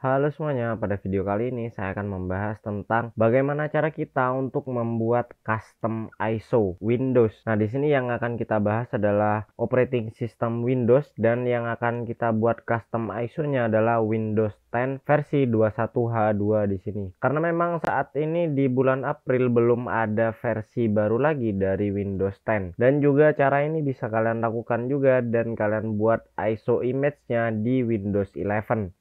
Halo semuanya, pada video kali ini saya akan membahas tentang bagaimana cara kita untuk membuat custom ISO Windows. Nah, di sini yang akan kita bahas adalah operating system Windows dan yang akan kita buat custom ISO-nya adalah Windows 10 versi 21H2 di sini. Karena memang saat ini di bulan April belum ada versi baru lagi dari Windows 10. Dan juga cara ini bisa kalian lakukan juga dan kalian buat ISO image-nya di Windows 11.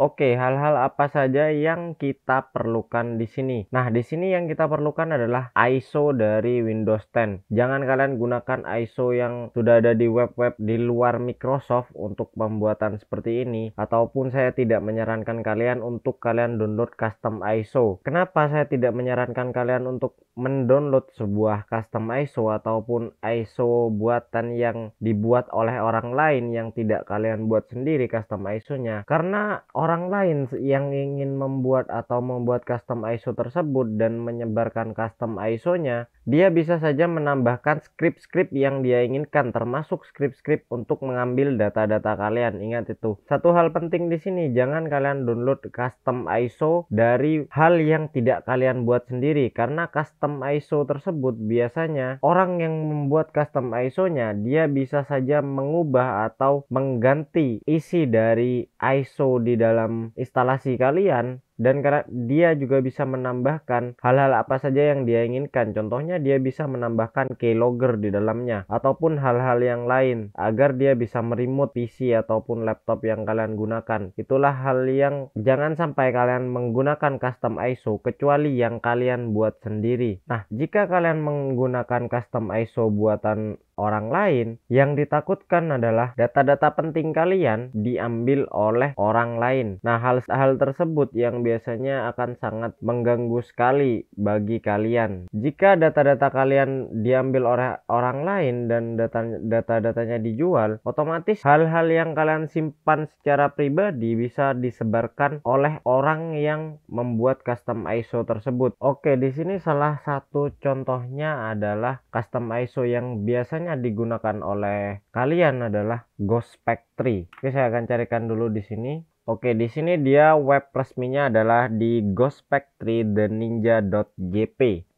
Oke, hal-hal apa saja yang kita perlukan di sini? Nah, di sini yang kita perlukan adalah ISO dari Windows 10. Jangan kalian gunakan ISO yang sudah ada di web-web di luar Microsoft untuk pembuatan seperti ini ataupun saya tidak menyarankan kalian untuk kalian download custom ISO. Kenapa saya tidak menyarankan kalian untuk mendownload sebuah custom ISO ataupun ISO buatan yang dibuat oleh orang lain yang tidak kalian buat sendiri custom ISO-nya? Karena orang orang lain yang ingin membuat atau membuat custom ISO tersebut dan menyebarkan custom ISO-nya dia bisa saja menambahkan skrip-skrip yang dia inginkan, termasuk skrip-skrip untuk mengambil data-data kalian. Ingat itu. Satu hal penting di sini, jangan kalian download custom ISO dari hal yang tidak kalian buat sendiri, karena custom ISO tersebut biasanya orang yang membuat custom ISO-nya dia bisa saja mengubah atau mengganti isi dari ISO di dalam instalasi kalian dan karena dia juga bisa menambahkan hal-hal apa saja yang dia inginkan. Contohnya dia bisa menambahkan keylogger di dalamnya ataupun hal-hal yang lain agar dia bisa merimut PC ataupun laptop yang kalian gunakan. Itulah hal yang jangan sampai kalian menggunakan custom ISO kecuali yang kalian buat sendiri. Nah, jika kalian menggunakan custom ISO buatan orang lain, yang ditakutkan adalah data-data penting kalian diambil oleh orang lain. Nah, hal-hal tersebut yang biasanya akan sangat mengganggu sekali bagi kalian. Jika data-data kalian diambil oleh orang lain dan data-datanya dijual, otomatis hal-hal yang kalian simpan secara pribadi bisa disebarkan oleh orang yang membuat custom ISO tersebut. Oke, di sini salah satu contohnya adalah custom ISO yang biasanya biasanya digunakan oleh kalian adalah Ghost Factory. Oke, saya akan carikan dulu di sini. Oke, di sini dia web resminya adalah di .jp.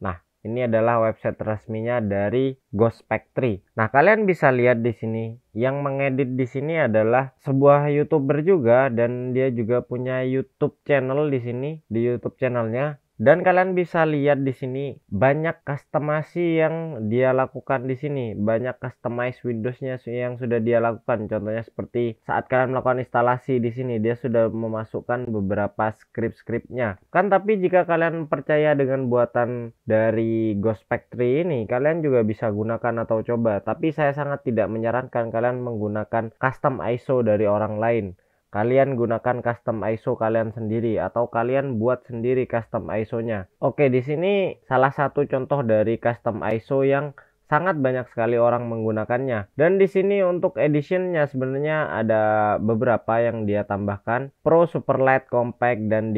Nah, ini adalah website resminya dari Ghost Factory. Nah, kalian bisa lihat di sini, yang mengedit di sini adalah sebuah YouTuber juga dan dia juga punya YouTube channel di sini di YouTube channelnya dan kalian bisa lihat di sini banyak customasi yang dia lakukan di sini, banyak customize Windowsnya yang sudah dia lakukan. Contohnya seperti saat kalian melakukan instalasi di sini, dia sudah memasukkan beberapa script-scriptnya. Kan tapi jika kalian percaya dengan buatan dari Ghost Factory ini, kalian juga bisa gunakan atau coba. Tapi saya sangat tidak menyarankan kalian menggunakan custom ISO dari orang lain Kalian gunakan custom ISO kalian sendiri atau kalian buat sendiri custom ISO-nya. Oke, di sini salah satu contoh dari custom ISO yang sangat banyak sekali orang menggunakannya. Dan di sini untuk editionnya sebenarnya ada beberapa yang dia tambahkan Pro Super Light Compact dan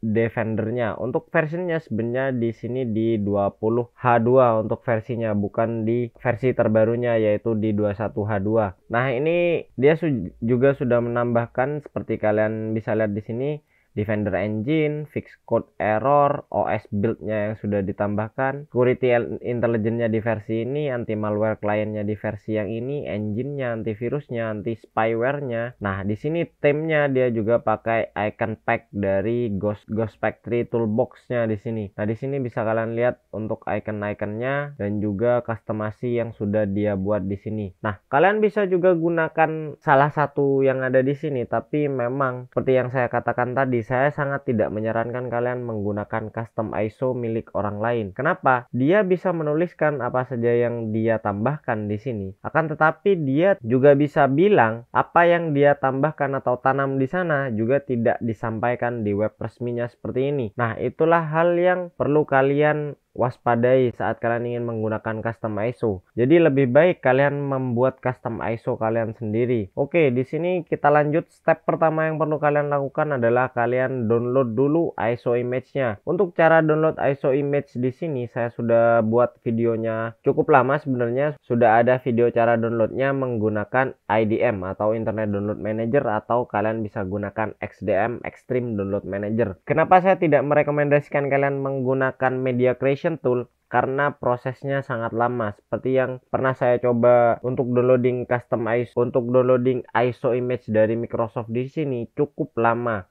Defendernya. Untuk versinya sebenarnya di sini di 20H2 untuk versinya bukan di versi terbarunya yaitu di 21H2. Nah, ini dia su juga sudah menambahkan seperti kalian bisa lihat di sini Defender Engine, fix code error, OS build-nya yang sudah ditambahkan, security intelligence-nya di versi ini, anti malware client-nya di versi yang ini, engine-nya, antivirusnya, anti spyware-nya. Nah, di sini theme-nya dia juga pakai icon pack dari Ghost Ghost Factory toolbox-nya di sini. Nah, di sini bisa kalian lihat untuk icon-iconnya dan juga customasi yang sudah dia buat di sini. Nah, kalian bisa juga gunakan salah satu yang ada di sini, tapi memang seperti yang saya katakan tadi saya sangat tidak menyarankan kalian menggunakan custom ISO milik orang lain. Kenapa? Dia bisa menuliskan apa saja yang dia tambahkan di sini. Akan tetapi dia juga bisa bilang apa yang dia tambahkan atau tanam di sana juga tidak disampaikan di web resminya seperti ini. Nah, itulah hal yang perlu kalian waspadai saat kalian ingin menggunakan custom ISO. Jadi lebih baik kalian membuat custom ISO kalian sendiri. Oke, di sini kita lanjut step pertama yang perlu kalian lakukan adalah kalian download dulu ISO image-nya. Untuk cara download ISO image di sini saya sudah buat videonya cukup lama sebenarnya sudah ada video cara downloadnya menggunakan IDM atau Internet Download Manager atau kalian bisa gunakan XDM Extreme Download Manager. Kenapa saya tidak merekomendasikan kalian menggunakan media creation tool karena prosesnya sangat lama seperti yang pernah saya coba untuk downloading custom ISO untuk downloading ISO image dari Microsoft di sini cukup lama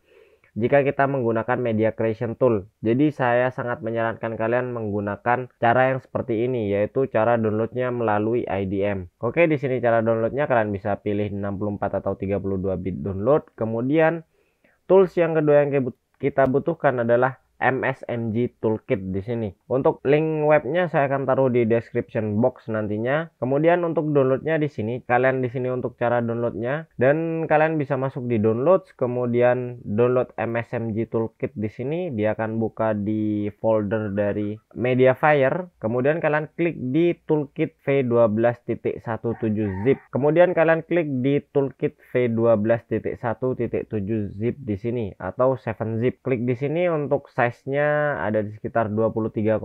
jika kita menggunakan media creation tool. Jadi saya sangat menyarankan kalian menggunakan cara yang seperti ini yaitu cara downloadnya melalui IDM. Oke, di sini cara downloadnya kalian bisa pilih 64 atau 32 bit download. Kemudian tools yang kedua yang kita butuhkan adalah MSMG Toolkit di sini. Untuk link webnya saya akan taruh di description box nantinya. Kemudian untuk downloadnya di sini, kalian di sini untuk cara downloadnya dan kalian bisa masuk di downloads, kemudian download MSMG Toolkit di sini. Dia akan buka di folder dari Mediafire. Kemudian kalian klik di Toolkit V12.17 zip. Kemudian kalian klik di Toolkit V12.1.7 zip di sini atau 7 zip. Klik di sini untuk size nya ada di sekitar 23,5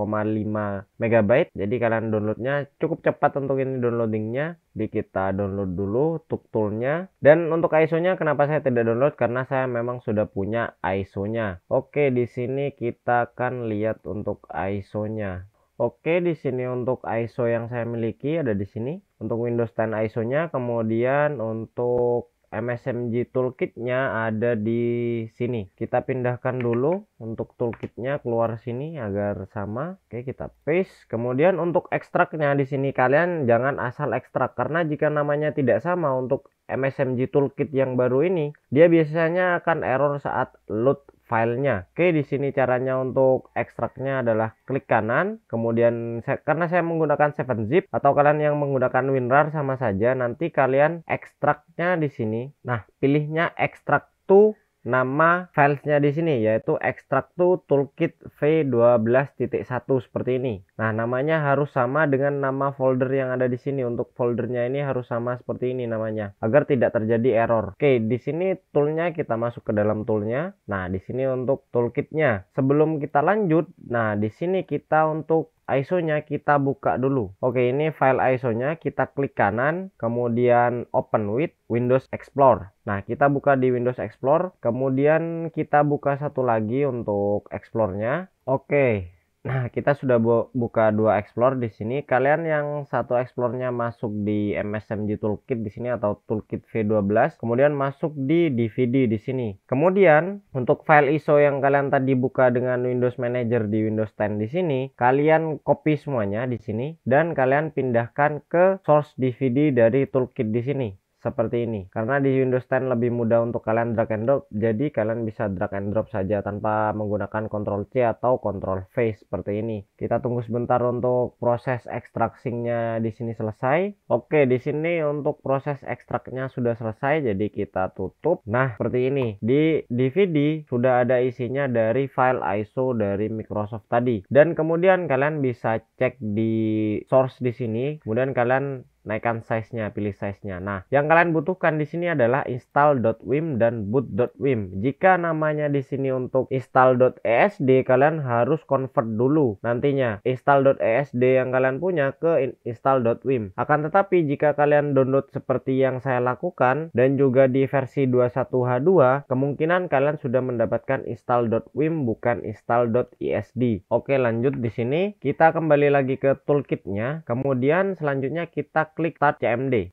MB. Jadi kalian downloadnya cukup cepat untuk ini downloadingnya. Jadi kita download dulu toolnya dan untuk ISO-nya kenapa saya tidak download karena saya memang sudah punya ISO-nya. Oke, di sini kita akan lihat untuk ISO-nya. Oke, di sini untuk ISO yang saya miliki ada di sini. Untuk Windows 10 ISO-nya, kemudian untuk MSMG toolkitnya ada di sini kita pindahkan dulu untuk toolkitnya keluar sini agar sama oke kita paste kemudian untuk ekstraknya di sini kalian jangan asal ekstrak karena jika namanya tidak sama untuk MSMG toolkit yang baru ini dia biasanya akan error saat load filenya. Oke, di sini caranya untuk ekstraknya adalah klik kanan, kemudian karena saya menggunakan 7zip atau kalian yang menggunakan WinRAR sama saja, nanti kalian ekstraknya di sini. Nah, pilihnya ekstrak to nama filesnya di sini yaitu Extracto Toolkit V12.1 seperti ini. Nah namanya harus sama dengan nama folder yang ada di sini. Untuk foldernya ini harus sama seperti ini namanya agar tidak terjadi error. Oke di sini toolnya kita masuk ke dalam toolnya. Nah di sini untuk toolkitnya. Sebelum kita lanjut, nah di sini kita untuk ISO-nya kita buka dulu. Oke, ini file ISO-nya kita klik kanan, kemudian open with Windows Explorer. Nah, kita buka di Windows Explorer, kemudian kita buka satu lagi untuk Explorer-nya. Oke, Nah, kita sudah buka dua explore di sini. Kalian yang satu explore-nya masuk di MSMG Toolkit di sini atau Toolkit V12, kemudian masuk di DVD di sini. Kemudian, untuk file ISO yang kalian tadi buka dengan Windows Manager di Windows 10 di sini, kalian copy semuanya di sini dan kalian pindahkan ke source DVD dari Toolkit di sini seperti ini karena di Windows 10 lebih mudah untuk kalian drag and drop jadi kalian bisa drag and drop saja tanpa menggunakan Ctrl C atau Ctrl V seperti ini kita tunggu sebentar untuk proses ekstraksinya di sini selesai oke di sini untuk proses ekstraknya sudah selesai jadi kita tutup nah seperti ini di DVD sudah ada isinya dari file ISO dari Microsoft tadi dan kemudian kalian bisa cek di source di sini kemudian kalian naikkan size-nya, pilih size-nya. Nah, yang kalian butuhkan di sini adalah install.wim dan boot.wim. Jika namanya di sini untuk install.esd, kalian harus convert dulu nantinya install.esd yang kalian punya ke install.wim. Akan tetapi jika kalian download seperti yang saya lakukan dan juga di versi 21H2, kemungkinan kalian sudah mendapatkan install.wim bukan install.esd. Oke, lanjut di sini kita kembali lagi ke toolkitnya. Kemudian selanjutnya kita klik Start CMD.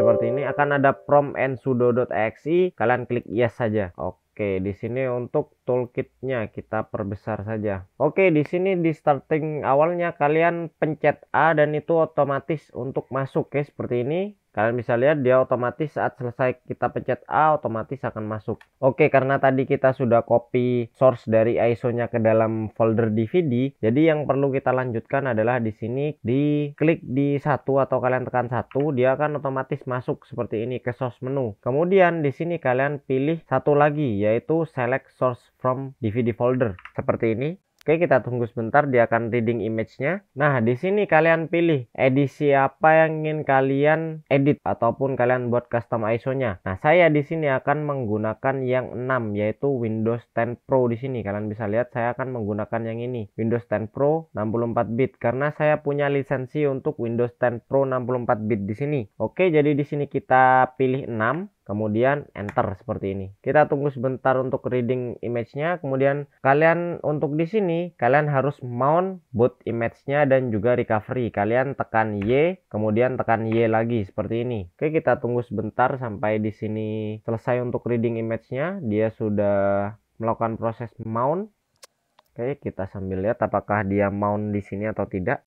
Seperti ini akan ada prom and sudo.exe. Kalian klik yes saja. Oke, di sini untuk toolkitnya kita perbesar saja. Oke, di sini di starting awalnya kalian pencet A dan itu otomatis untuk masuk ya seperti ini. Kalian bisa lihat dia otomatis saat selesai kita pencet A otomatis akan masuk. Oke, karena tadi kita sudah copy source dari ISO-nya ke dalam folder DVD, jadi yang perlu kita lanjutkan adalah di sini di klik di satu atau kalian tekan satu, dia akan otomatis masuk seperti ini ke source menu. Kemudian di sini kalian pilih satu lagi yaitu select source from DVD folder seperti ini. Oke, kita tunggu sebentar dia akan reading image-nya. Nah, di sini kalian pilih edisi apa yang ingin kalian edit ataupun kalian buat custom ISO-nya. Nah, saya di sini akan menggunakan yang 6 yaitu Windows 10 Pro di sini. Kalian bisa lihat saya akan menggunakan yang ini, Windows 10 Pro 64 bit karena saya punya lisensi untuk Windows 10 Pro 64 bit di sini. Oke, jadi di sini kita pilih 6 kemudian enter seperti ini. Kita tunggu sebentar untuk reading image-nya, kemudian kalian untuk di sini kalian harus mount boot image-nya dan juga recovery. Kalian tekan Y, kemudian tekan Y lagi seperti ini. Oke, kita tunggu sebentar sampai di sini selesai untuk reading image-nya. Dia sudah melakukan proses mount. Oke, kita sambil lihat apakah dia mount di sini atau tidak.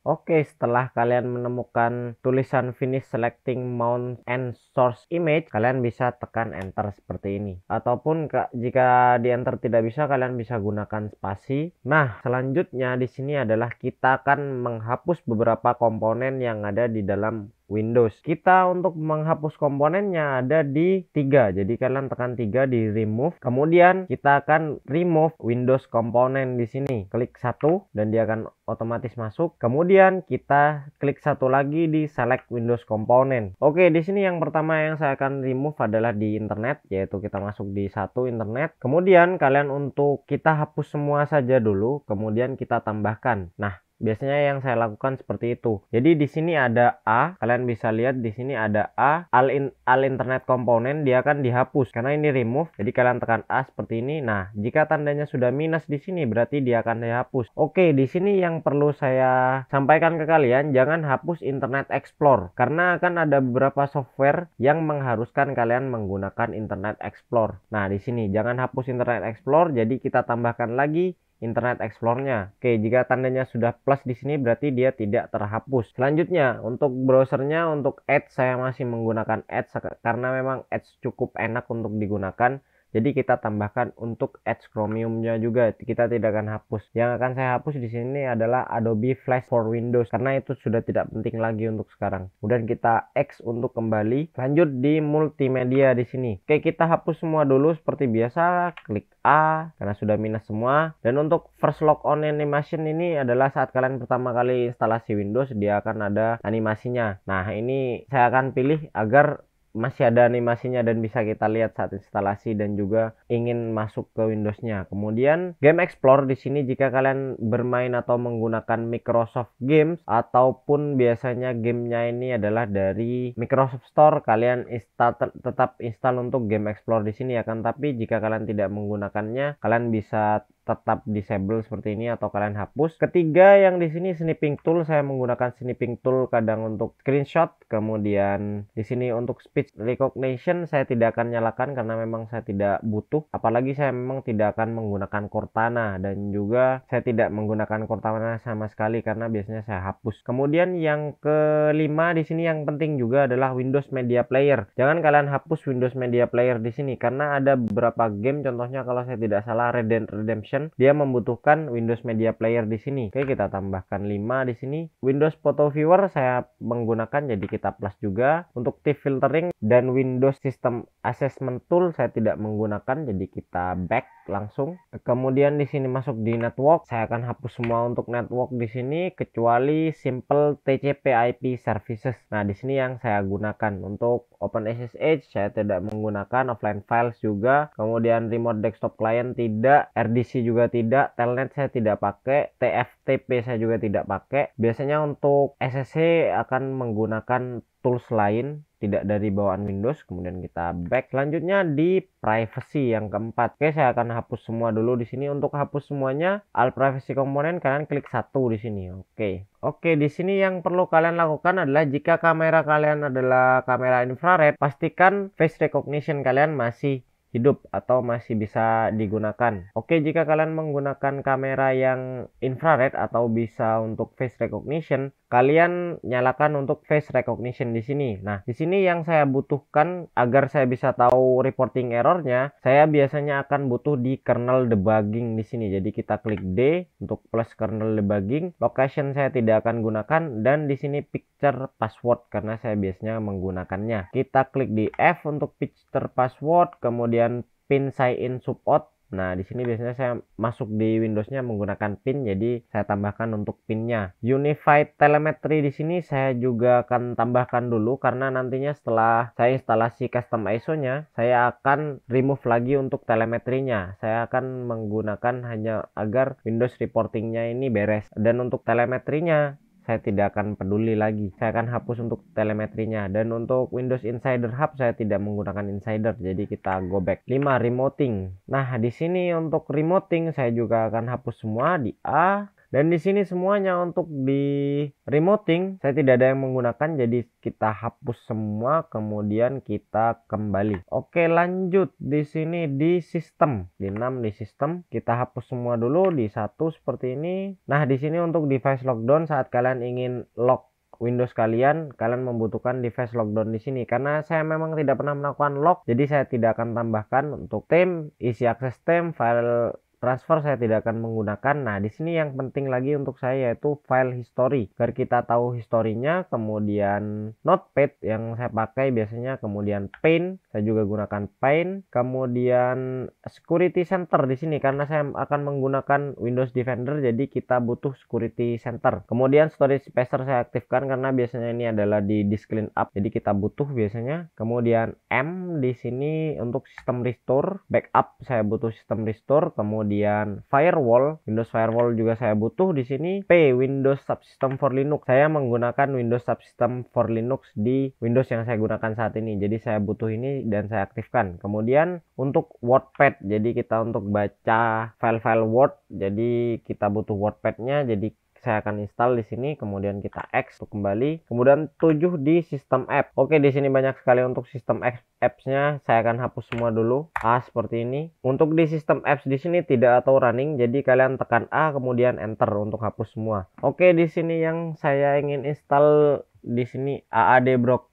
Oke, setelah kalian menemukan tulisan finish selecting mount and source image, kalian bisa tekan enter seperti ini. Ataupun jika di enter tidak bisa, kalian bisa gunakan spasi. Nah, selanjutnya di sini adalah kita akan menghapus beberapa komponen yang ada di dalam Windows. Kita untuk menghapus komponennya ada di tiga. Jadi kalian tekan tiga di remove. Kemudian kita akan remove Windows komponen di sini. Klik satu dan dia akan otomatis masuk. Kemudian kita klik satu lagi di select Windows komponen. Oke, di sini yang pertama yang saya akan remove adalah di internet yaitu kita masuk di satu internet. Kemudian kalian untuk kita hapus semua saja dulu, kemudian kita tambahkan. Nah, Biasanya yang saya lakukan seperti itu. Jadi di sini ada A, kalian bisa lihat di sini ada A, all, in, all internet komponen dia akan dihapus karena ini remove. Jadi kalian tekan A seperti ini. Nah, jika tandanya sudah minus di sini berarti dia akan dihapus. Oke, di sini yang perlu saya sampaikan ke kalian jangan hapus Internet Explorer karena akan ada beberapa software yang mengharuskan kalian menggunakan Internet Explorer. Nah, di sini jangan hapus Internet Explorer jadi kita tambahkan lagi Internet Explorer-nya. Oke, jika tandanya sudah plus di sini berarti dia tidak terhapus. Selanjutnya, untuk browsernya untuk Edge saya masih menggunakan Edge karena memang Edge cukup enak untuk digunakan jadi kita tambahkan untuk Edge Chromiumnya juga. Kita tidak akan hapus. Yang akan saya hapus di sini adalah Adobe Flash for Windows karena itu sudah tidak penting lagi untuk sekarang. Kemudian kita X untuk kembali. Lanjut di multimedia di sini. Oke, kita hapus semua dulu seperti biasa. Klik A karena sudah minus semua. Dan untuk first lock on animation ini adalah saat kalian pertama kali instalasi Windows dia akan ada animasinya. Nah, ini saya akan pilih agar masih ada animasinya dan bisa kita lihat saat instalasi dan juga ingin masuk ke Windows-nya. Kemudian Game Explorer di sini jika kalian bermain atau menggunakan Microsoft Games ataupun biasanya gamenya ini adalah dari Microsoft Store, kalian install tetap install untuk Game Explorer di sini ya kan. Tapi jika kalian tidak menggunakannya, kalian bisa tetap disable seperti ini atau kalian hapus. Ketiga yang di sini snipping tool saya menggunakan snipping tool kadang untuk screenshot, kemudian di sini untuk speech recognition saya tidak akan nyalakan karena memang saya tidak butuh. Apalagi saya memang tidak akan menggunakan Cortana dan juga saya tidak menggunakan Cortana sama sekali karena biasanya saya hapus. Kemudian yang kelima di sini yang penting juga adalah Windows Media Player. Jangan kalian hapus Windows Media Player di sini karena ada beberapa game contohnya kalau saya tidak salah Red Dead Redemption application dia membutuhkan Windows Media Player di sini. Oke, kita tambahkan 5 di sini. Windows Photo Viewer saya menggunakan jadi kita plus juga. Untuk TV filtering dan Windows System Assessment Tool saya tidak menggunakan jadi kita back langsung. Kemudian di sini masuk di network, saya akan hapus semua untuk network di sini kecuali simple TCP/IP services. Nah, di sini yang saya gunakan untuk open SSH saya tidak menggunakan offline files juga. Kemudian remote desktop client tidak, RDC juga tidak, telnet saya tidak pakai, TFTP saya juga tidak pakai. Biasanya untuk SSC akan menggunakan tools lain tidak dari bawaan Windows kemudian kita back selanjutnya di privacy yang keempat oke saya akan hapus semua dulu di sini untuk hapus semuanya al privacy komponen kalian klik satu di sini oke Oke, di sini yang perlu kalian lakukan adalah jika kamera kalian adalah kamera infrared, pastikan face recognition kalian masih hidup atau masih bisa digunakan. Oke, jika kalian menggunakan kamera yang infrared atau bisa untuk face recognition, kalian nyalakan untuk face recognition di sini. Nah, di sini yang saya butuhkan agar saya bisa tahu reporting errornya, saya biasanya akan butuh di kernel debugging di sini. Jadi kita klik D untuk plus kernel debugging, location saya tidak akan gunakan dan di sini pick Pitcher Password karena saya biasanya menggunakannya. Kita klik di F untuk Pitcher Password, kemudian pin sign in support. Nah, di sini biasanya saya masuk di Windows-nya menggunakan pin, jadi saya tambahkan untuk pinnya. Unified Telemetry di sini saya juga akan tambahkan dulu karena nantinya setelah saya instalasi custom ISO-nya, saya akan remove lagi untuk telemetrinya. Saya akan menggunakan hanya agar Windows reporting-nya ini beres. Dan untuk telemetrinya, saya tidak akan peduli lagi. Saya akan hapus untuk telemetrinya. Dan untuk Windows Insider Hub saya tidak menggunakan Insider. Jadi kita go back. 5. Remoting. Nah, di sini untuk remoting saya juga akan hapus semua di A. Dan di sini semuanya untuk di remoting saya tidak ada yang menggunakan jadi kita hapus semua kemudian kita kembali. Oke, lanjut di sini di sistem, di 6 di sistem kita hapus semua dulu di satu seperti ini. Nah, di sini untuk device lockdown saat kalian ingin lock Windows kalian, kalian membutuhkan device lockdown di sini karena saya memang tidak pernah melakukan lock, jadi saya tidak akan tambahkan untuk tim isi akses tim file transfer saya tidak akan menggunakan. Nah, di sini yang penting lagi untuk saya yaitu file history. Agar kita tahu historinya, kemudian notepad yang saya pakai biasanya, kemudian paint, saya juga gunakan paint, kemudian security center di sini karena saya akan menggunakan Windows Defender jadi kita butuh security center. Kemudian storage spacer saya aktifkan karena biasanya ini adalah di disk clean up jadi kita butuh biasanya. Kemudian M di sini untuk sistem restore, backup saya butuh sistem restore, kemudian kemudian firewall, Windows firewall juga saya butuh di sini. P Windows Subsystem for Linux. Saya menggunakan Windows Subsystem for Linux di Windows yang saya gunakan saat ini. Jadi saya butuh ini dan saya aktifkan. Kemudian untuk WordPad, jadi kita untuk baca file-file Word, jadi kita butuh WordPadnya. Jadi saya akan install di sini kemudian kita X untuk kembali kemudian 7 di sistem app oke di sini banyak sekali untuk sistem apps nya saya akan hapus semua dulu A seperti ini untuk di sistem apps di sini tidak atau running jadi kalian tekan A kemudian enter untuk hapus semua oke di sini yang saya ingin install di sini AAD Broker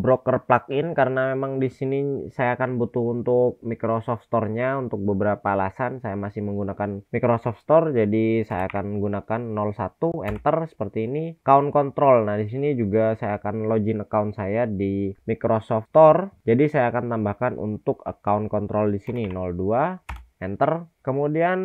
broker plugin karena memang di sini saya akan butuh untuk Microsoft Store-nya untuk beberapa alasan saya masih menggunakan Microsoft Store jadi saya akan gunakan 01 enter seperti ini account control nah di sini juga saya akan login account saya di Microsoft Store jadi saya akan tambahkan untuk account control di sini 02 enter kemudian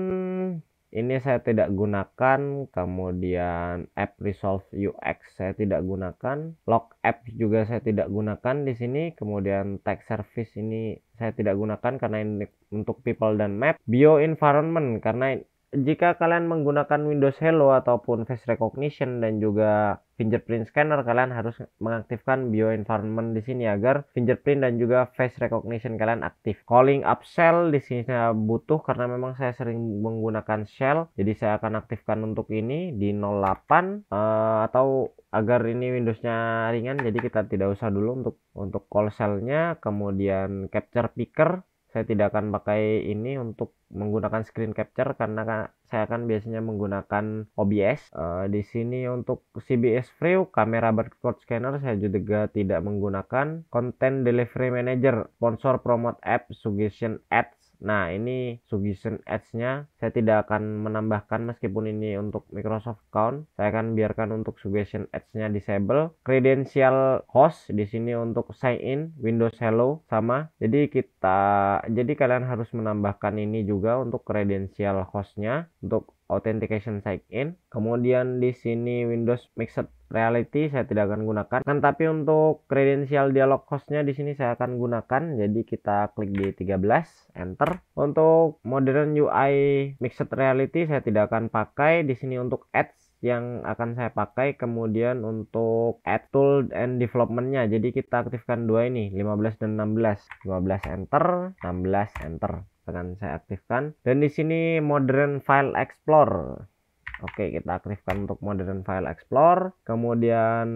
ini saya tidak gunakan kemudian app resolve UX saya tidak gunakan Lock app juga saya tidak gunakan di sini kemudian tag service ini saya tidak gunakan karena ini untuk people dan map bio environment karena jika kalian menggunakan Windows Hello ataupun face recognition dan juga fingerprint scanner kalian harus mengaktifkan bioenvironment di sini agar fingerprint dan juga face recognition kalian aktif. Calling up shell di sini saya butuh karena memang saya sering menggunakan shell, jadi saya akan aktifkan untuk ini di 08 uh, eh, atau agar ini Windowsnya ringan jadi kita tidak usah dulu untuk untuk call shellnya kemudian capture picker saya tidak akan pakai ini untuk menggunakan screen capture karena saya akan biasanya menggunakan OBS. E, eh, di sini untuk CBS View, kamera barcode scanner saya juga tidak menggunakan. Content Delivery Manager, sponsor promote app, suggestion ads, Nah, ini suggestion ads-nya saya tidak akan menambahkan meskipun ini untuk Microsoft account. Saya akan biarkan untuk suggestion ads-nya disable. Credential host di sini untuk sign in, Windows Hello sama. Jadi kita jadi kalian harus menambahkan ini juga untuk credential host-nya untuk authentication sign in. Kemudian di sini Windows Mixed Reality saya tidak akan gunakan. Kan tapi untuk kredensial dialog hostnya di sini saya akan gunakan. Jadi kita klik di 13, enter. Untuk modern UI Mixed Reality saya tidak akan pakai. Di sini untuk ads yang akan saya pakai kemudian untuk add tool and developmentnya jadi kita aktifkan dua ini 15 dan 16 15 enter 16 enter akan saya aktifkan dan di sini modern file explorer Oke, kita aktifkan untuk modern file explorer, Kemudian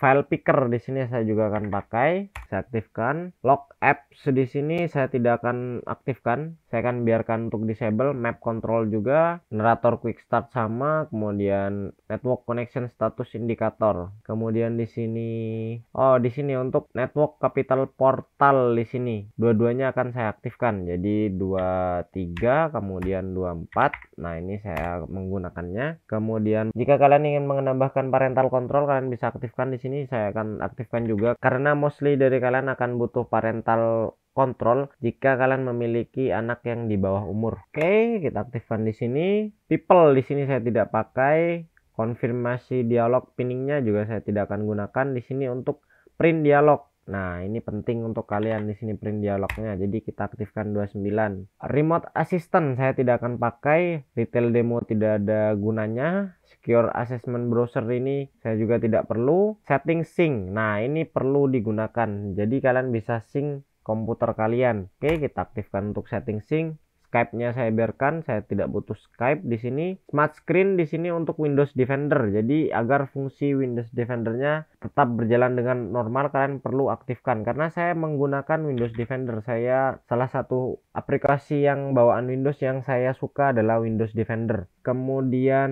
file picker di sini saya juga akan pakai. Saya aktifkan. Lock apps di sini saya tidak akan aktifkan. Saya akan biarkan untuk disable. Map control juga. Generator quick start sama. Kemudian network connection status indicator. Kemudian di sini oh di sini untuk network capital portal di sini. Dua-duanya akan saya aktifkan. Jadi dua tiga, kemudian dua empat. Nah, ini saya menggunakannya Kemudian jika kalian ingin menambahkan parental control kalian bisa aktifkan di sini saya akan aktifkan juga karena mostly dari kalian akan butuh parental control. jika kalian memiliki anak yang di bawah umur. Oke, kita aktifkan di sini. People di sini saya tidak pakai. Konfirmasi dialog pinningnya juga saya tidak akan gunakan di sini untuk print dialog. Nah, ini penting untuk kalian di sini print dialognya. Jadi kita aktifkan 29. Remote assistant saya tidak akan pakai, retail demo tidak ada gunanya, secure assessment browser ini saya juga tidak perlu, setting sync. Nah, ini perlu digunakan. Jadi kalian bisa sync komputer kalian. Oke, kita aktifkan untuk setting sync. Skype-nya saya biarkan, saya tidak butuh Skype di sini. Smart screen di sini untuk Windows Defender. Jadi agar fungsi Windows Defender-nya tetap berjalan dengan normal kalian perlu aktifkan karena saya menggunakan Windows Defender. Saya salah satu aplikasi yang bawaan Windows yang saya suka adalah Windows Defender kemudian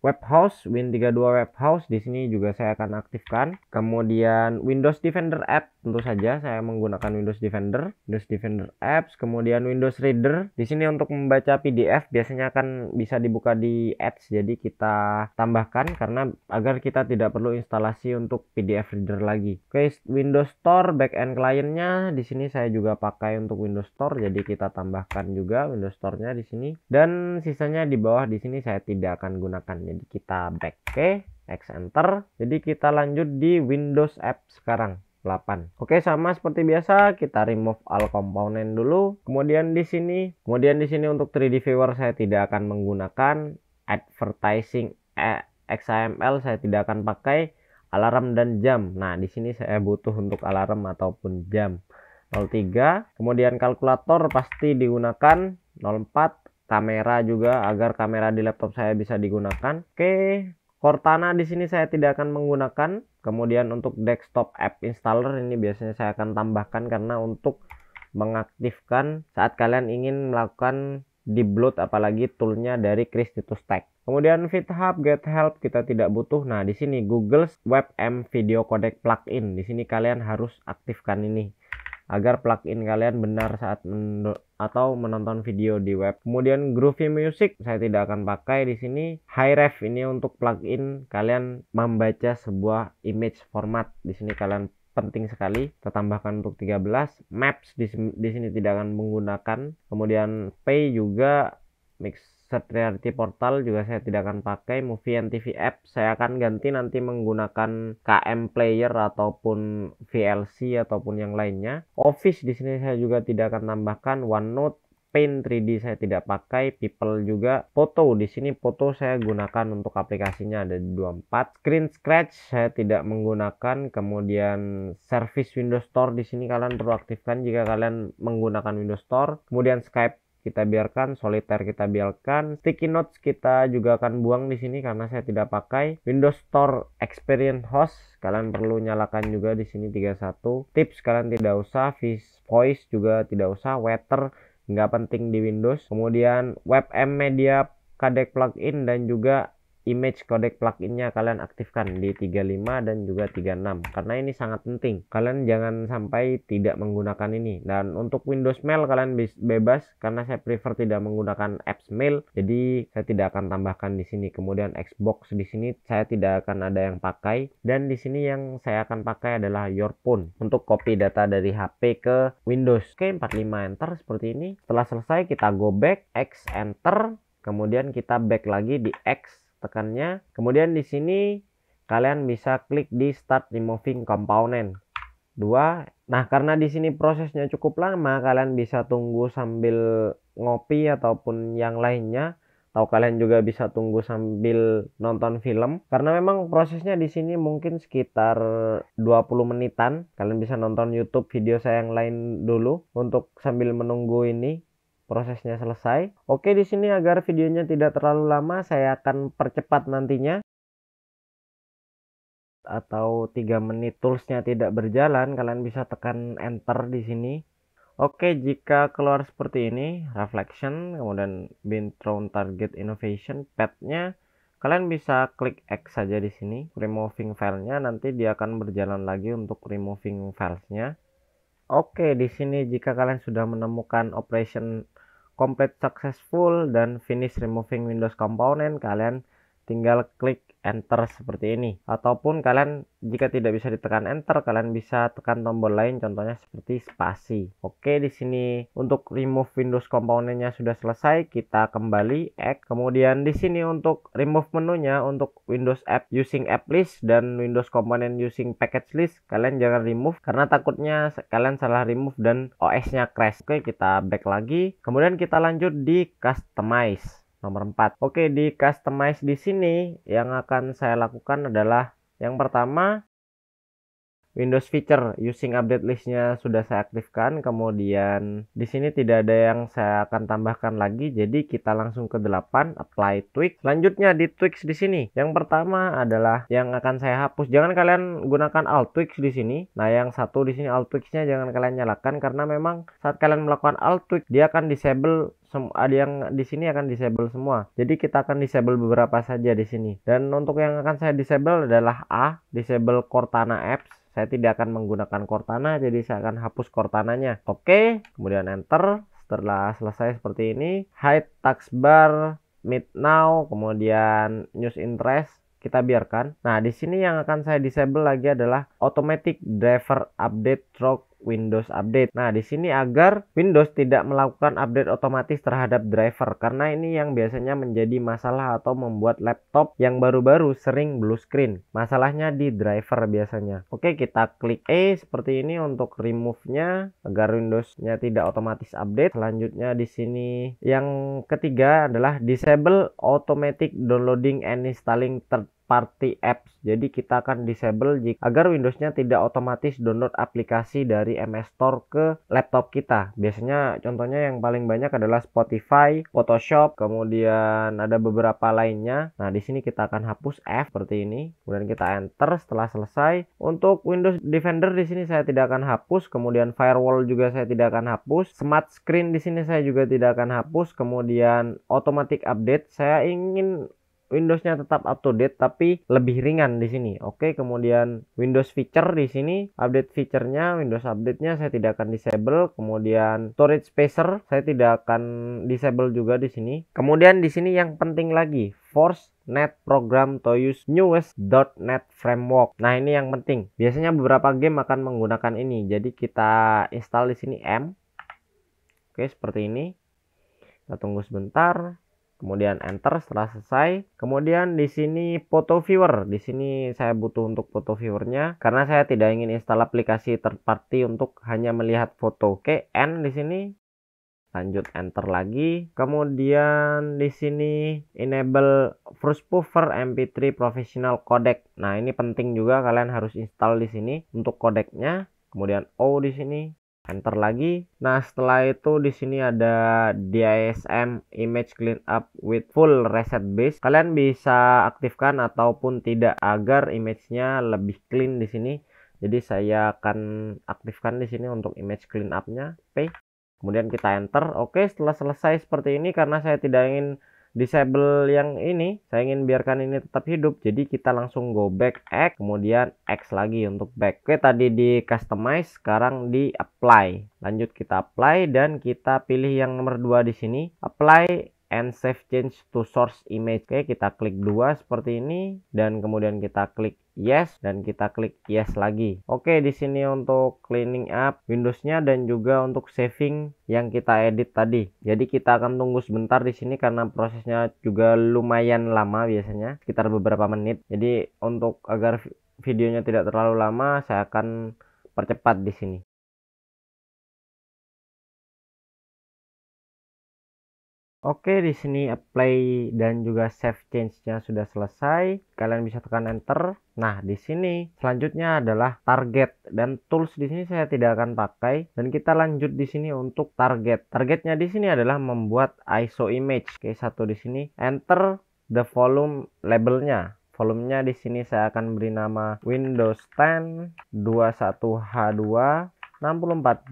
web house Win32 web house di sini juga saya akan aktifkan kemudian Windows Defender app tentu saja saya menggunakan Windows Defender Windows Defender apps kemudian Windows Reader di sini untuk membaca PDF biasanya akan bisa dibuka di Edge jadi kita tambahkan karena agar kita tidak perlu instalasi untuk PDF reader lagi oke Windows Store backend kliennya di sini saya juga pakai untuk Windows Store jadi kita tambahkan juga Windows Store-nya di sini dan sisanya di bawah di sini saya tidak akan gunakan. Jadi kita back ke X enter. Jadi kita lanjut di Windows app sekarang. 8. Oke, sama seperti biasa kita remove all component dulu. Kemudian di sini, kemudian di sini untuk 3D viewer saya tidak akan menggunakan advertising eh, XML saya tidak akan pakai alarm dan jam. Nah, di sini saya butuh untuk alarm ataupun jam. 03, kemudian kalkulator pasti digunakan 04 kamera juga agar kamera di laptop saya bisa digunakan. Oke, Cortana di sini saya tidak akan menggunakan. Kemudian untuk desktop app installer ini biasanya saya akan tambahkan karena untuk mengaktifkan saat kalian ingin melakukan di bloat apalagi toolnya dari Christitus Tech. Kemudian FitHub, Get Help kita tidak butuh. Nah, di sini Google's WebM Video Codec Plugin. Di sini kalian harus aktifkan ini agar plugin kalian benar saat men atau menonton video di web. Kemudian Groovy Music saya tidak akan pakai di sini. Hi-Ref ini untuk plugin kalian membaca sebuah image format. Di sini kalian penting sekali kita tambahkan untuk 13 maps di sini tidak akan menggunakan kemudian pay juga mix search reality portal juga saya tidak akan pakai movie and TV app saya akan ganti nanti menggunakan KM player ataupun VLC ataupun yang lainnya Office di sini saya juga tidak akan tambahkan OneNote Paint 3D saya tidak pakai, People juga, foto di sini foto saya gunakan untuk aplikasinya ada di 24. Screen Scratch saya tidak menggunakan, kemudian Service Windows Store di sini kalian perlu aktifkan jika kalian menggunakan Windows Store. Kemudian Skype kita biarkan, soliter kita biarkan, sticky notes kita juga akan buang di sini karena saya tidak pakai. Windows Store Experience Host kalian perlu nyalakan juga di sini 31. Tips kalian tidak usah, voice juga tidak usah, weather nggak penting di Windows. Kemudian WebM Media Kadek plugin dan juga image codec pluginnya kalian aktifkan di 35 dan juga 36 karena ini sangat penting kalian jangan sampai tidak menggunakan ini dan untuk Windows Mail kalian bebas karena saya prefer tidak menggunakan apps mail jadi saya tidak akan tambahkan di sini kemudian Xbox di sini saya tidak akan ada yang pakai dan di sini yang saya akan pakai adalah your phone untuk copy data dari HP ke Windows oke 45 enter seperti ini setelah selesai kita go back X enter kemudian kita back lagi di X tekannya. Kemudian di sini kalian bisa klik di start removing component. Dua, nah karena di sini prosesnya cukup lama, kalian bisa tunggu sambil ngopi ataupun yang lainnya atau kalian juga bisa tunggu sambil nonton film karena memang prosesnya di sini mungkin sekitar 20 menitan kalian bisa nonton YouTube video saya yang lain dulu untuk sambil menunggu ini prosesnya selesai. Oke, di sini agar videonya tidak terlalu lama, saya akan percepat nantinya. Atau 3 menit toolsnya tidak berjalan, kalian bisa tekan enter di sini. Oke, jika keluar seperti ini, reflection, kemudian bin thrown target innovation, path-nya, kalian bisa klik X saja di sini, removing filenya, nanti dia akan berjalan lagi untuk removing files-nya. Oke, di sini jika kalian sudah menemukan operation complete successful dan finish removing Windows component, kalian tinggal klik enter seperti ini ataupun kalian jika tidak bisa ditekan enter kalian bisa tekan tombol lain contohnya seperti spasi oke di sini untuk remove Windows komponennya sudah selesai kita kembali X kemudian di sini untuk remove menunya untuk Windows app using app list dan Windows komponen using package list kalian jangan remove karena takutnya kalian salah remove dan OS nya crash oke kita back lagi kemudian kita lanjut di customize nomor 4. Oke, di customize di sini yang akan saya lakukan adalah yang pertama Windows feature using update listnya sudah saya aktifkan kemudian di sini tidak ada yang saya akan tambahkan lagi jadi kita langsung ke 8 apply tweak selanjutnya di tweaks di sini yang pertama adalah yang akan saya hapus jangan kalian gunakan alt tweaks di sini nah yang satu di sini alt tweaksnya jangan kalian nyalakan karena memang saat kalian melakukan alt tweak dia akan disable ada ah, yang di sini akan disable semua. Jadi kita akan disable beberapa saja di sini. Dan untuk yang akan saya disable adalah A, disable Cortana apps saya tidak akan menggunakan Cortana jadi saya akan hapus Cortananya oke kemudian enter setelah selesai seperti ini hide taskbar mid now kemudian news interest kita biarkan nah di sini yang akan saya disable lagi adalah automatic driver update truck Windows Update. Nah, di sini agar Windows tidak melakukan update otomatis terhadap driver karena ini yang biasanya menjadi masalah atau membuat laptop yang baru-baru sering blue screen. Masalahnya di driver biasanya. Oke, kita klik E seperti ini untuk remove-nya agar Windows-nya tidak otomatis update. Selanjutnya di sini yang ketiga adalah disable automatic downloading and installing third party apps. Jadi kita akan disable jika, agar Windows-nya tidak otomatis download aplikasi dari MS Store ke laptop kita. Biasanya contohnya yang paling banyak adalah Spotify, Photoshop, kemudian ada beberapa lainnya. Nah, di sini kita akan hapus F seperti ini. Kemudian kita enter setelah selesai. Untuk Windows Defender di sini saya tidak akan hapus, kemudian firewall juga saya tidak akan hapus. Smart screen di sini saya juga tidak akan hapus, kemudian automatic update saya ingin Windowsnya tetap up to date tapi lebih ringan di sini. Oke, kemudian Windows feature di sini, update fiturnya, Windows update-nya saya tidak akan disable. Kemudian storage spacer saya tidak akan disable juga di sini. Kemudian di sini yang penting lagi, force .NET program to use newest .NET framework. Nah, ini yang penting. Biasanya beberapa game akan menggunakan ini. Jadi kita install di sini M. Oke, seperti ini. Kita tunggu sebentar kemudian enter setelah selesai kemudian di sini photo viewer di sini saya butuh untuk foto viewernya karena saya tidak ingin install aplikasi third party untuk hanya melihat foto oke n di sini lanjut enter lagi kemudian di sini enable Frostpuffer MP3 professional codec nah ini penting juga kalian harus install di sini untuk codecnya kemudian O di sini enter lagi. Nah, setelah itu di sini ada DISM image clean up with full reset base. Kalian bisa aktifkan ataupun tidak agar image-nya lebih clean di sini. Jadi saya akan aktifkan di sini untuk image clean up-nya. Kemudian kita enter. Oke, setelah selesai seperti ini karena saya tidak ingin disable yang ini saya ingin biarkan ini tetap hidup jadi kita langsung go back X kemudian X lagi untuk back oke tadi di customize sekarang di apply lanjut kita apply dan kita pilih yang nomor dua di sini apply and save change to source image. Oke, kita klik dua seperti ini dan kemudian kita klik yes dan kita klik yes lagi. Oke, di sini untuk cleaning up Windows-nya dan juga untuk saving yang kita edit tadi. Jadi kita akan tunggu sebentar di sini karena prosesnya juga lumayan lama biasanya, sekitar beberapa menit. Jadi untuk agar videonya tidak terlalu lama, saya akan percepat di sini. Oke, di sini apply dan juga save change-nya sudah selesai. Kalian bisa tekan enter. Nah, di sini selanjutnya adalah target dan tools di sini saya tidak akan pakai dan kita lanjut di sini untuk target. Targetnya di sini adalah membuat ISO image. Oke, satu di sini enter the volume labelnya. Volumenya di sini saya akan beri nama Windows 10 21H2 64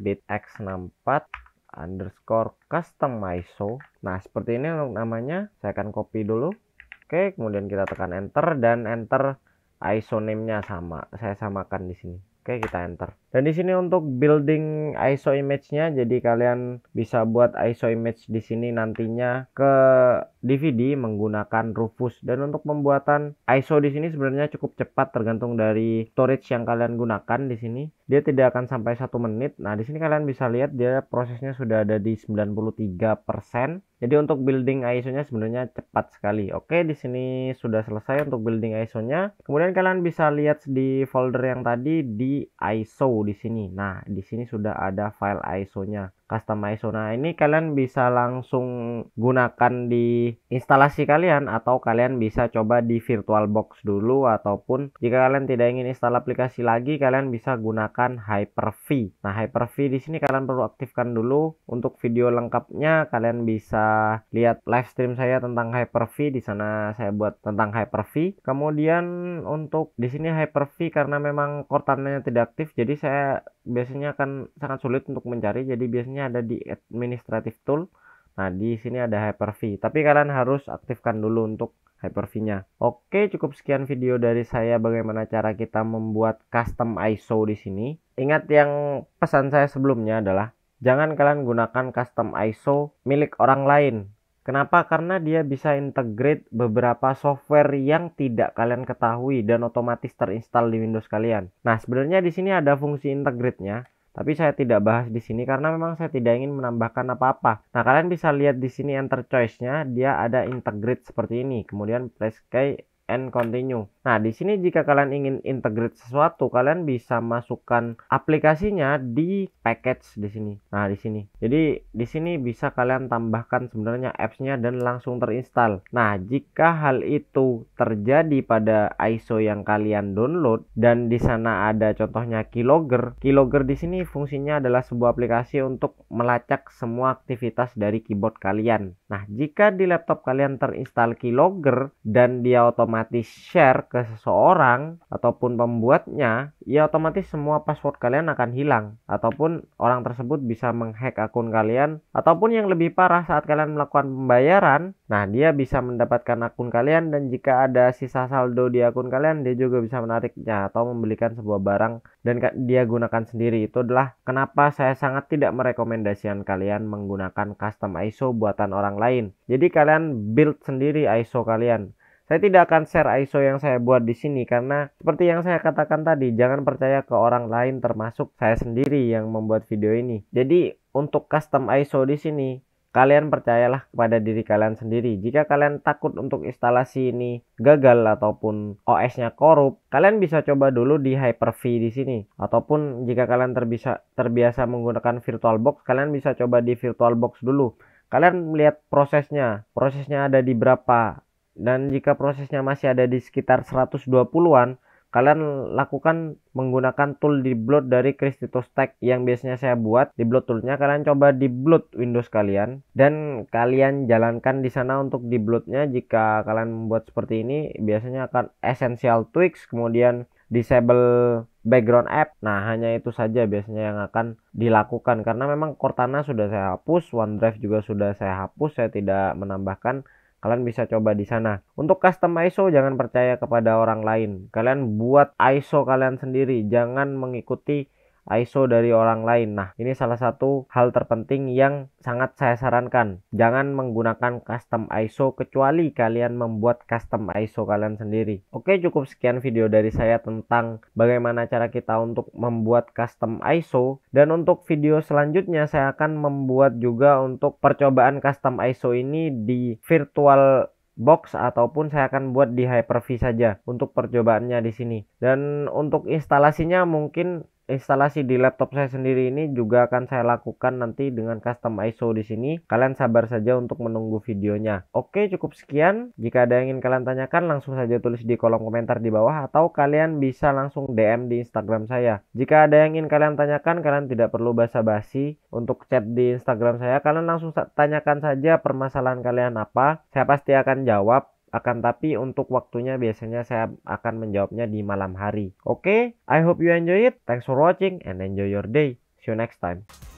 bit X64 underscore iso. Nah, seperti ini untuk namanya. Saya akan copy dulu. Oke, kemudian kita tekan enter dan enter ISO name-nya sama. Saya samakan di sini. Oke, kita enter. Dan di sini untuk building ISO image-nya, jadi kalian bisa buat ISO image di sini nantinya ke DVD menggunakan Rufus. Dan untuk pembuatan ISO di sini sebenarnya cukup cepat tergantung dari storage yang kalian gunakan di sini. Dia tidak akan sampai satu menit. Nah, di sini kalian bisa lihat dia prosesnya sudah ada di 93%. Jadi untuk building ISO-nya sebenarnya cepat sekali. Oke, di sini sudah selesai untuk building ISO-nya. Kemudian kalian bisa lihat di folder yang tadi di ISO di sini. Nah, di sini sudah ada file ISO-nya customize nah ini kalian bisa langsung gunakan di instalasi kalian atau kalian bisa coba di virtual box dulu ataupun jika kalian tidak ingin install aplikasi lagi kalian bisa gunakan Hyper-V nah Hyper-V di sini kalian perlu aktifkan dulu untuk video lengkapnya kalian bisa lihat live stream saya tentang Hyper-V di sana saya buat tentang Hyper-V kemudian untuk di sini Hyper-V karena memang Cortana-nya tidak aktif jadi saya biasanya akan sangat sulit untuk mencari jadi biasanya ada di administrative tool nah di sini ada Hyper-V tapi kalian harus aktifkan dulu untuk Hyper-V-nya oke cukup sekian video dari saya bagaimana cara kita membuat custom ISO di sini ingat yang pesan saya sebelumnya adalah jangan kalian gunakan custom ISO milik orang lain Kenapa? Karena dia bisa integrate beberapa software yang tidak kalian ketahui dan otomatis terinstall di Windows kalian. Nah, sebenarnya di sini ada fungsi integrate-nya, tapi saya tidak bahas di sini karena memang saya tidak ingin menambahkan apa-apa. Nah, kalian bisa lihat di sini enter choice-nya, dia ada integrate seperti ini. Kemudian press key and continue. Nah, di sini jika kalian ingin integrate sesuatu, kalian bisa masukkan aplikasinya di package di sini. Nah, di sini. Jadi, di sini bisa kalian tambahkan sebenarnya apps-nya dan langsung terinstall. Nah, jika hal itu terjadi pada ISO yang kalian download dan di sana ada contohnya Keylogger. Keylogger di sini fungsinya adalah sebuah aplikasi untuk melacak semua aktivitas dari keyboard kalian. Nah, jika di laptop kalian terinstall Keylogger dan dia otomatis otomatis share ke seseorang ataupun pembuatnya, ya otomatis semua password kalian akan hilang ataupun orang tersebut bisa menghack akun kalian ataupun yang lebih parah saat kalian melakukan pembayaran, nah dia bisa mendapatkan akun kalian dan jika ada sisa saldo di akun kalian dia juga bisa menariknya atau membelikan sebuah barang dan dia gunakan sendiri. Itu adalah kenapa saya sangat tidak merekomendasikan kalian menggunakan custom ISO buatan orang lain. Jadi kalian build sendiri ISO kalian saya tidak akan share ISO yang saya buat di sini karena seperti yang saya katakan tadi, jangan percaya ke orang lain termasuk saya sendiri yang membuat video ini. Jadi untuk custom ISO di sini, kalian percayalah kepada diri kalian sendiri. Jika kalian takut untuk instalasi ini gagal ataupun OS-nya korup, kalian bisa coba dulu di Hyper-V di sini. Ataupun jika kalian terbisa, terbiasa menggunakan VirtualBox, kalian bisa coba di VirtualBox dulu. Kalian melihat prosesnya, prosesnya ada di berapa dan jika prosesnya masih ada di sekitar 120-an, kalian lakukan menggunakan tool di bloat dari Christito Tech yang biasanya saya buat di bloat toolnya kalian coba di bloat Windows kalian dan kalian jalankan di sana untuk di bloatnya jika kalian membuat seperti ini biasanya akan essential tweaks kemudian disable background app nah hanya itu saja biasanya yang akan dilakukan karena memang Cortana sudah saya hapus OneDrive juga sudah saya hapus saya tidak menambahkan Kalian bisa coba di sana. Untuk custom ISO jangan percaya kepada orang lain. Kalian buat ISO kalian sendiri, jangan mengikuti ISO dari orang lain. Nah, ini salah satu hal terpenting yang sangat saya sarankan. Jangan menggunakan custom ISO kecuali kalian membuat custom ISO kalian sendiri. Oke, cukup sekian video dari saya tentang bagaimana cara kita untuk membuat custom ISO dan untuk video selanjutnya saya akan membuat juga untuk percobaan custom ISO ini di virtual box ataupun saya akan buat di Hyper-V saja untuk percobaannya di sini. Dan untuk instalasinya mungkin instalasi di laptop saya sendiri ini juga akan saya lakukan nanti dengan custom ISO di sini. Kalian sabar saja untuk menunggu videonya. Oke, cukup sekian. Jika ada yang ingin kalian tanyakan, langsung saja tulis di kolom komentar di bawah atau kalian bisa langsung DM di Instagram saya. Jika ada yang ingin kalian tanyakan, kalian tidak perlu basa-basi untuk chat di Instagram saya. Kalian langsung tanyakan saja permasalahan kalian apa. Saya pasti akan jawab akan tapi untuk waktunya biasanya saya akan menjawabnya di malam hari. Oke, okay? I hope you enjoy it. Thanks for watching and enjoy your day. See you next time.